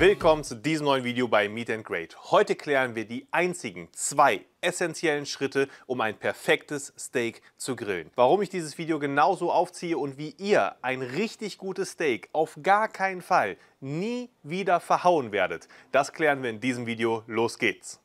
Willkommen zu diesem neuen Video bei Meet and Grade. Heute klären wir die einzigen zwei essentiellen Schritte, um ein perfektes Steak zu grillen. Warum ich dieses Video genauso aufziehe und wie ihr ein richtig gutes Steak auf gar keinen Fall nie wieder verhauen werdet, das klären wir in diesem Video. Los geht's!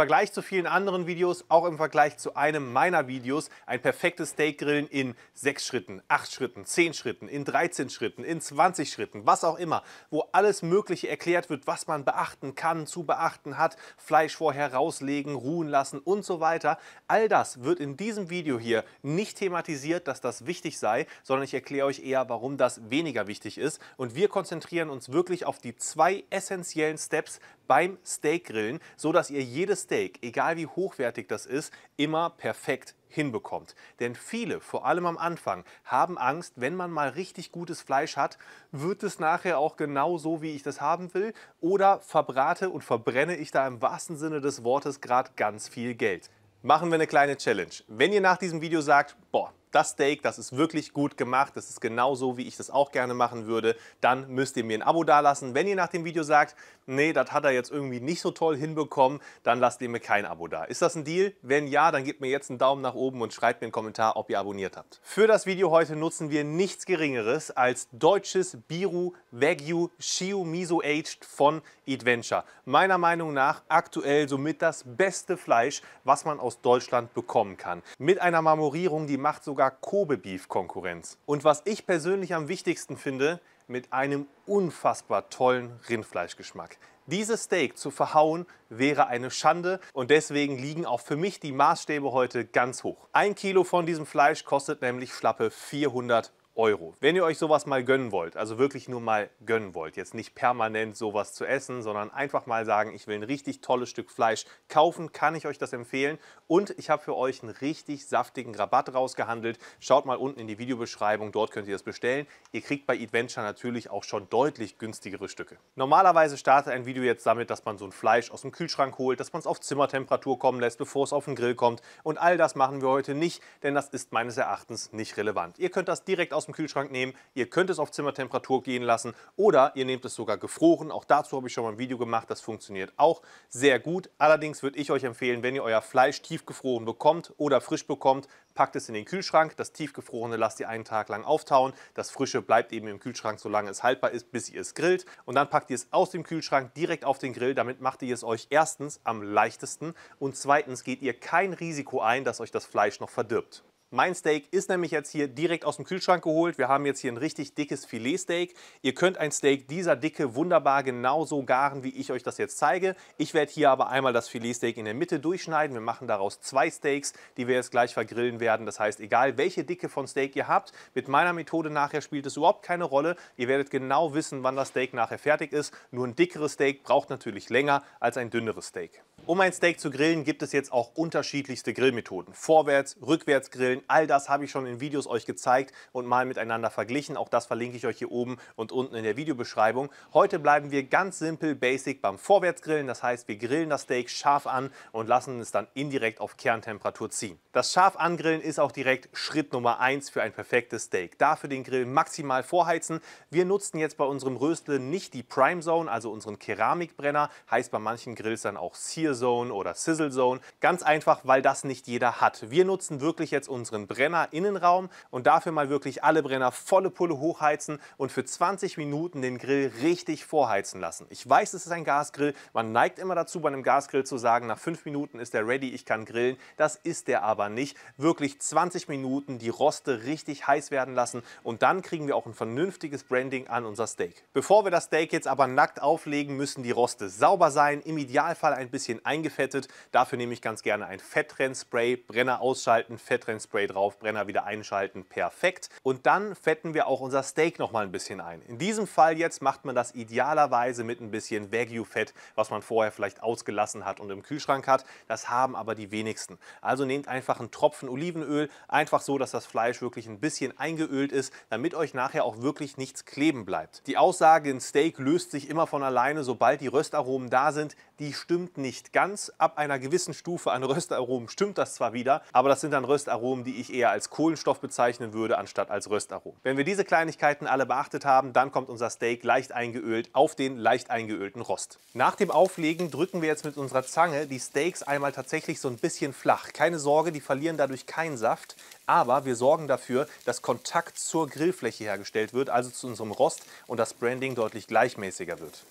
Vergleich zu vielen anderen Videos, auch im Vergleich zu einem meiner Videos, ein perfektes Steak grillen in 6 Schritten, 8 Schritten, 10 Schritten, in 13 Schritten, in 20 Schritten, was auch immer, wo alles Mögliche erklärt wird, was man beachten kann, zu beachten hat, Fleisch vorher rauslegen, ruhen lassen und so weiter. All das wird in diesem Video hier nicht thematisiert, dass das wichtig sei, sondern ich erkläre euch eher, warum das weniger wichtig ist. Und wir konzentrieren uns wirklich auf die zwei essentiellen Steps, beim Steakgrillen, so dass ihr jedes Steak, egal wie hochwertig das ist, immer perfekt hinbekommt. Denn viele, vor allem am Anfang, haben Angst, wenn man mal richtig gutes Fleisch hat, wird es nachher auch genau so, wie ich das haben will oder verbrate und verbrenne ich da im wahrsten Sinne des Wortes gerade ganz viel Geld. Machen wir eine kleine Challenge. Wenn ihr nach diesem Video sagt, boah, das Steak, das ist wirklich gut gemacht, das ist genau so, wie ich das auch gerne machen würde, dann müsst ihr mir ein Abo dalassen. Wenn ihr nach dem Video sagt, nee, das hat er jetzt irgendwie nicht so toll hinbekommen, dann lasst ihr mir kein Abo da. Ist das ein Deal? Wenn ja, dann gebt mir jetzt einen Daumen nach oben und schreibt mir einen Kommentar, ob ihr abonniert habt. Für das Video heute nutzen wir nichts Geringeres als deutsches Biru Wagyu Shio Miso Aged von Adventure. Meiner Meinung nach aktuell somit das beste Fleisch, was man aus Deutschland bekommen kann. Mit einer Marmorierung, die macht sogar sogar Kobe Beef Konkurrenz. Und was ich persönlich am wichtigsten finde, mit einem unfassbar tollen Rindfleischgeschmack. Dieses Steak zu verhauen wäre eine Schande und deswegen liegen auch für mich die Maßstäbe heute ganz hoch. Ein Kilo von diesem Fleisch kostet nämlich schlappe 400 Euro. Wenn ihr euch sowas mal gönnen wollt, also wirklich nur mal gönnen wollt, jetzt nicht permanent sowas zu essen, sondern einfach mal sagen, ich will ein richtig tolles Stück Fleisch kaufen, kann ich euch das empfehlen. Und ich habe für euch einen richtig saftigen Rabatt rausgehandelt. Schaut mal unten in die Videobeschreibung, dort könnt ihr das bestellen. Ihr kriegt bei Adventure natürlich auch schon deutlich günstigere Stücke. Normalerweise startet ein Video jetzt damit, dass man so ein Fleisch aus dem Kühlschrank holt, dass man es auf Zimmertemperatur kommen lässt, bevor es auf den Grill kommt. Und all das machen wir heute nicht, denn das ist meines Erachtens nicht relevant. Ihr könnt das direkt aus dem dem Kühlschrank nehmen, ihr könnt es auf Zimmertemperatur gehen lassen oder ihr nehmt es sogar gefroren. Auch dazu habe ich schon mal ein Video gemacht, das funktioniert auch sehr gut. Allerdings würde ich euch empfehlen, wenn ihr euer Fleisch tiefgefroren bekommt oder frisch bekommt, packt es in den Kühlschrank. Das tiefgefrorene lasst ihr einen Tag lang auftauen. Das frische bleibt eben im Kühlschrank, solange es haltbar ist, bis ihr es grillt. Und dann packt ihr es aus dem Kühlschrank direkt auf den Grill. Damit macht ihr es euch erstens am leichtesten und zweitens geht ihr kein Risiko ein, dass euch das Fleisch noch verdirbt. Mein Steak ist nämlich jetzt hier direkt aus dem Kühlschrank geholt. Wir haben jetzt hier ein richtig dickes Filetsteak. Ihr könnt ein Steak dieser Dicke wunderbar genauso garen, wie ich euch das jetzt zeige. Ich werde hier aber einmal das Filetsteak in der Mitte durchschneiden. Wir machen daraus zwei Steaks, die wir jetzt gleich vergrillen werden. Das heißt, egal welche Dicke von Steak ihr habt, mit meiner Methode nachher spielt es überhaupt keine Rolle. Ihr werdet genau wissen, wann das Steak nachher fertig ist. Nur ein dickeres Steak braucht natürlich länger als ein dünneres Steak. Um ein Steak zu grillen, gibt es jetzt auch unterschiedlichste Grillmethoden. Vorwärts, rückwärts grillen, all das habe ich schon in Videos euch gezeigt und mal miteinander verglichen. Auch das verlinke ich euch hier oben und unten in der Videobeschreibung. Heute bleiben wir ganz simpel basic beim Vorwärtsgrillen. Das heißt, wir grillen das Steak scharf an und lassen es dann indirekt auf Kerntemperatur ziehen. Das scharf angrillen ist auch direkt Schritt Nummer 1 für ein perfektes Steak. Dafür den Grill maximal vorheizen. Wir nutzen jetzt bei unserem Röstle nicht die Prime Zone, also unseren Keramikbrenner, heißt bei manchen Grills dann auch Sear Sear-Zone oder Sizzle-Zone. Ganz einfach, weil das nicht jeder hat. Wir nutzen wirklich jetzt unseren Brenner-Innenraum und dafür mal wirklich alle Brenner volle Pulle hochheizen und für 20 Minuten den Grill richtig vorheizen lassen. Ich weiß, es ist ein Gasgrill. Man neigt immer dazu, bei einem Gasgrill zu sagen, nach 5 Minuten ist der ready, ich kann grillen. Das ist der aber nicht. Wirklich 20 Minuten die Roste richtig heiß werden lassen und dann kriegen wir auch ein vernünftiges Branding an unser Steak. Bevor wir das Steak jetzt aber nackt auflegen, müssen die Roste sauber sein, im Idealfall ein bisschen eingefettet. Dafür nehme ich ganz gerne ein Fettrennspray, Brenner ausschalten, Fettrennspray drauf, Brenner wieder einschalten, perfekt. Und dann fetten wir auch unser Steak nochmal ein bisschen ein. In diesem Fall jetzt macht man das idealerweise mit ein bisschen Wagyu-Fett, was man vorher vielleicht ausgelassen hat und im Kühlschrank hat. Das haben aber die wenigsten. Also nehmt einfach einen Tropfen Olivenöl, einfach so, dass das Fleisch wirklich ein bisschen eingeölt ist, damit euch nachher auch wirklich nichts kleben bleibt. Die Aussage, ein Steak löst sich immer von alleine, sobald die Röstaromen da sind, die stimmt nicht ganz. Ab einer gewissen Stufe an Röstaromen stimmt das zwar wieder, aber das sind dann Röstaromen, die ich eher als Kohlenstoff bezeichnen würde, anstatt als Röstaromen. Wenn wir diese Kleinigkeiten alle beachtet haben, dann kommt unser Steak leicht eingeölt auf den leicht eingeölten Rost. Nach dem Auflegen drücken wir jetzt mit unserer Zange die Steaks einmal tatsächlich so ein bisschen flach. Keine Sorge, die verlieren dadurch keinen Saft, aber wir sorgen dafür, dass Kontakt zur Grillfläche hergestellt wird, also zu unserem Rost und das Branding deutlich gleichmäßiger wird.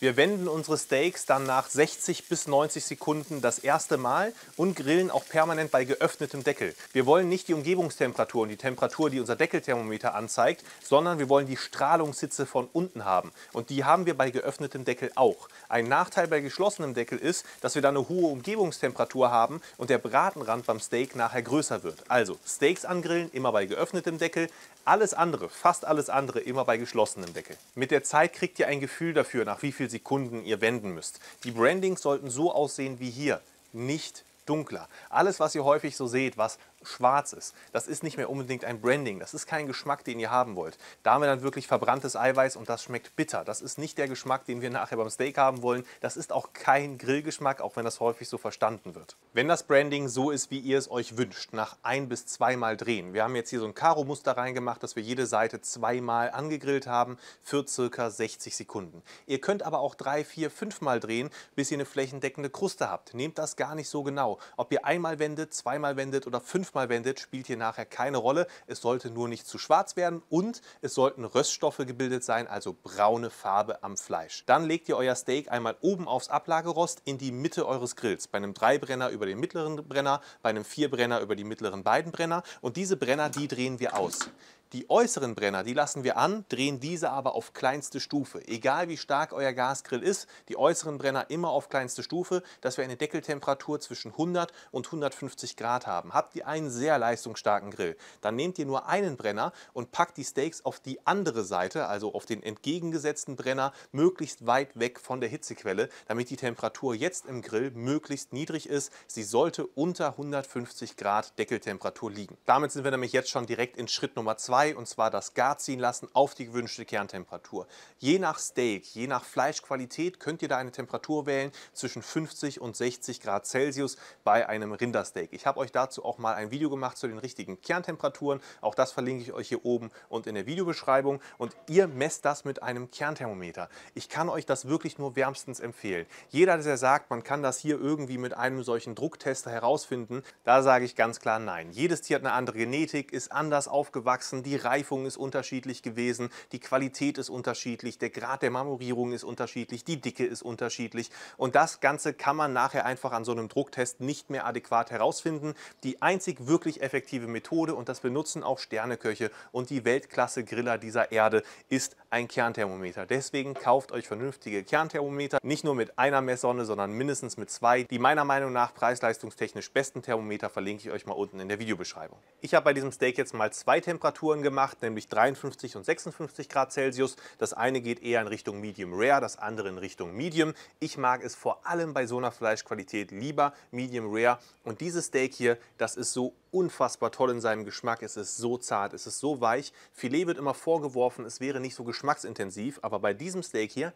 Wir wenden unsere Steaks dann nach 60 bis 90 Sekunden das erste Mal und grillen auch permanent bei geöffnetem Deckel. Wir wollen nicht die Umgebungstemperatur und die Temperatur, die unser Deckelthermometer anzeigt, sondern wir wollen die Strahlungssitze von unten haben. Und die haben wir bei geöffnetem Deckel auch. Ein Nachteil bei geschlossenem Deckel ist, dass wir da eine hohe Umgebungstemperatur haben und der Bratenrand beim Steak nachher größer wird. Also Steaks angrillen, immer bei geöffnetem Deckel, alles andere, fast alles andere immer bei geschlossenem Deckel. Mit der Zeit kriegt ihr ein Gefühl dafür, nach wie vielen Sekunden ihr wenden müsst. Die Brandings sollten so aussehen wie hier, nicht dunkler. Alles, was ihr häufig so seht, was schwarz ist. Das ist nicht mehr unbedingt ein Branding, das ist kein Geschmack, den ihr haben wollt. Da haben wir dann wirklich verbranntes Eiweiß und das schmeckt bitter. Das ist nicht der Geschmack, den wir nachher beim Steak haben wollen. Das ist auch kein Grillgeschmack, auch wenn das häufig so verstanden wird. Wenn das Branding so ist, wie ihr es euch wünscht, nach ein bis zweimal drehen. Wir haben jetzt hier so ein Karo-Muster reingemacht, dass wir jede Seite zweimal angegrillt haben für circa 60 Sekunden. Ihr könnt aber auch drei, vier, fünfmal drehen, bis ihr eine flächendeckende Kruste habt. Nehmt das gar nicht so genau. Ob ihr einmal wendet, zweimal wendet oder fünfmal manchmal wendet, spielt hier nachher keine Rolle. Es sollte nur nicht zu schwarz werden und es sollten Röststoffe gebildet sein, also braune Farbe am Fleisch. Dann legt ihr euer Steak einmal oben aufs Ablagerost in die Mitte eures Grills. Bei einem Dreibrenner über den mittleren Brenner, bei einem Vierbrenner über die mittleren beiden Brenner. Und diese Brenner, die drehen wir aus. Die äußeren Brenner, die lassen wir an, drehen diese aber auf kleinste Stufe. Egal wie stark euer Gasgrill ist, die äußeren Brenner immer auf kleinste Stufe, dass wir eine Deckeltemperatur zwischen 100 und 150 Grad haben. Habt ihr einen sehr leistungsstarken Grill, dann nehmt ihr nur einen Brenner und packt die Steaks auf die andere Seite, also auf den entgegengesetzten Brenner, möglichst weit weg von der Hitzequelle, damit die Temperatur jetzt im Grill möglichst niedrig ist. Sie sollte unter 150 Grad Deckeltemperatur liegen. Damit sind wir nämlich jetzt schon direkt in Schritt Nummer 2 Brei und zwar das Gar ziehen lassen auf die gewünschte Kerntemperatur. Je nach Steak, je nach Fleischqualität könnt ihr da eine Temperatur wählen zwischen 50 und 60 Grad Celsius bei einem Rindersteak. Ich habe euch dazu auch mal ein Video gemacht zu den richtigen Kerntemperaturen. Auch das verlinke ich euch hier oben und in der Videobeschreibung. Und ihr messt das mit einem Kernthermometer. Ich kann euch das wirklich nur wärmstens empfehlen. Jeder, der sagt, man kann das hier irgendwie mit einem solchen Drucktester herausfinden, da sage ich ganz klar nein. Jedes Tier hat eine andere Genetik, ist anders aufgewachsen, die die Reifung ist unterschiedlich gewesen, die Qualität ist unterschiedlich, der Grad der Marmorierung ist unterschiedlich, die Dicke ist unterschiedlich. Und das Ganze kann man nachher einfach an so einem Drucktest nicht mehr adäquat herausfinden. Die einzig wirklich effektive Methode, und das benutzen auch Sterneköche und die Weltklasse-Griller dieser Erde, ist ein Kernthermometer. Deswegen kauft euch vernünftige Kernthermometer, nicht nur mit einer Messsonne, sondern mindestens mit zwei. Die meiner Meinung nach preis-leistungstechnisch besten Thermometer verlinke ich euch mal unten in der Videobeschreibung. Ich habe bei diesem Steak jetzt mal zwei Temperaturen gemacht, nämlich 53 und 56 Grad Celsius. Das eine geht eher in Richtung Medium Rare, das andere in Richtung Medium. Ich mag es vor allem bei so einer Fleischqualität lieber Medium Rare. Und dieses Steak hier, das ist so unfassbar toll in seinem Geschmack. Es ist so zart, es ist so weich. Filet wird immer vorgeworfen, es wäre nicht so geschmacksintensiv. Aber bei diesem Steak hier...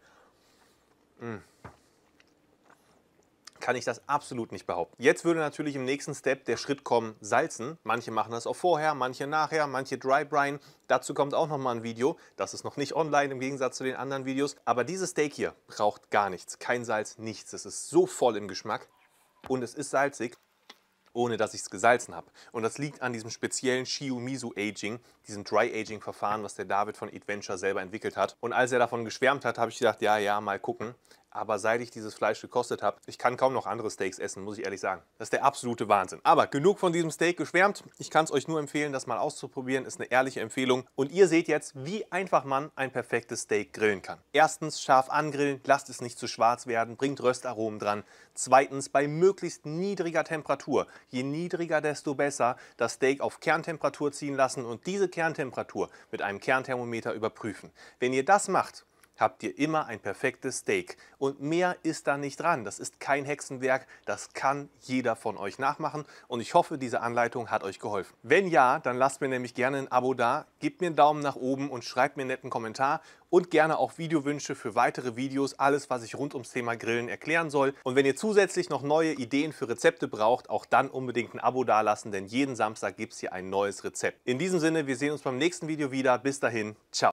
Mh, mm, kann ich das absolut nicht behaupten. Jetzt würde natürlich im nächsten Step der Schritt kommen, salzen. Manche machen das auch vorher, manche nachher, manche Dry Brine. Dazu kommt auch nochmal ein Video. Das ist noch nicht online im Gegensatz zu den anderen Videos. Aber dieses Steak hier braucht gar nichts. Kein Salz, nichts. Es ist so voll im Geschmack und es ist salzig ohne dass ich es gesalzen habe. Und das liegt an diesem speziellen Shiumizu Aging, diesem Dry Aging Verfahren, was der David von Adventure selber entwickelt hat. Und als er davon geschwärmt hat, habe ich gedacht, ja, ja, mal gucken. Aber seit ich dieses Fleisch gekostet habe, ich kann kaum noch andere Steaks essen, muss ich ehrlich sagen. Das ist der absolute Wahnsinn. Aber genug von diesem Steak geschwärmt. Ich kann es euch nur empfehlen, das mal auszuprobieren. Ist eine ehrliche Empfehlung. Und ihr seht jetzt, wie einfach man ein perfektes Steak grillen kann. Erstens scharf angrillen, lasst es nicht zu schwarz werden, bringt Röstaromen dran. Zweitens bei möglichst niedriger Temperatur. Je niedriger, desto besser. Das Steak auf Kerntemperatur ziehen lassen und diese Kerntemperatur mit einem Kernthermometer überprüfen. Wenn ihr das macht, habt ihr immer ein perfektes Steak. Und mehr ist da nicht dran. Das ist kein Hexenwerk, das kann jeder von euch nachmachen. Und ich hoffe, diese Anleitung hat euch geholfen. Wenn ja, dann lasst mir nämlich gerne ein Abo da, gebt mir einen Daumen nach oben und schreibt mir einen netten Kommentar und gerne auch Videowünsche für weitere Videos, alles was ich rund ums Thema Grillen erklären soll. Und wenn ihr zusätzlich noch neue Ideen für Rezepte braucht, auch dann unbedingt ein Abo dalassen, denn jeden Samstag gibt es hier ein neues Rezept. In diesem Sinne, wir sehen uns beim nächsten Video wieder. Bis dahin, ciao.